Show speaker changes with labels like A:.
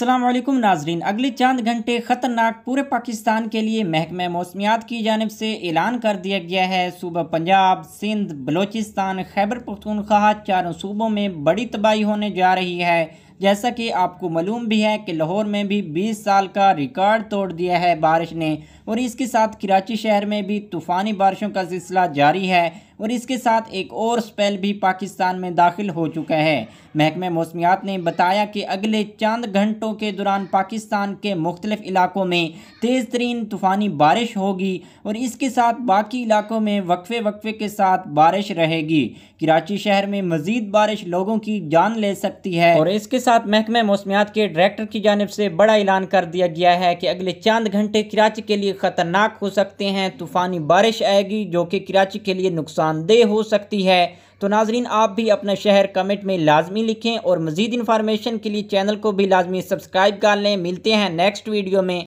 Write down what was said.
A: अस्सलाम वालेकुम नाजरीन अगले चंद घंटे ख़तरनाक पूरे पाकिस्तान के लिए महकमे मौसमियात की जानब से ऐलान कर दिया गया है सूबा पंजाब सिंध बलोचिस्तान खैबर पख्तूनख्वा चारों सूबों में बड़ी तबाही होने जा रही है जैसा कि आपको मालूम भी है कि लाहौर में भी 20 साल का रिकॉर्ड तोड़ दिया है बारिश ने और इसके साथ कराची शहर में भी तूफ़ानी बारिशों का सिलसिला जारी है और इसके साथ एक और स्पेल भी पाकिस्तान में दाखिल हो चुका है महकमे मौसमियात ने बताया कि अगले चंद घंटों के दौरान पाकिस्तान के मुख्तलिफ इलाकों में तेज़ तरीन तूफ़ानी बारिश होगी और इसके साथ बाकी इलाकों में वक्फे वक्फे के साथ बारिश रहेगी कराची शहर में मज़ीद बारिश लोगों की जान ले सकती है और इसके साथ महकमे मौसमियात के डायरेक्टर की जानब से बड़ा ऐलान कर दिया गया है कि अगले चंद घंटे कराची के लिए ख़तरनाक हो सकते हैं तूफ़ानी बारिश आएगी जो कि कराची के लिए नुकसान नुकसानदेह हो सकती है तो नाजरीन आप भी अपना शहर कमेंट में लाजमी लिखें और मज़ीद इन्फॉर्मेशन के लिए चैनल को भी लाजमी सब्सक्राइब कर लें मिलते हैं नेक्स्ट वीडियो में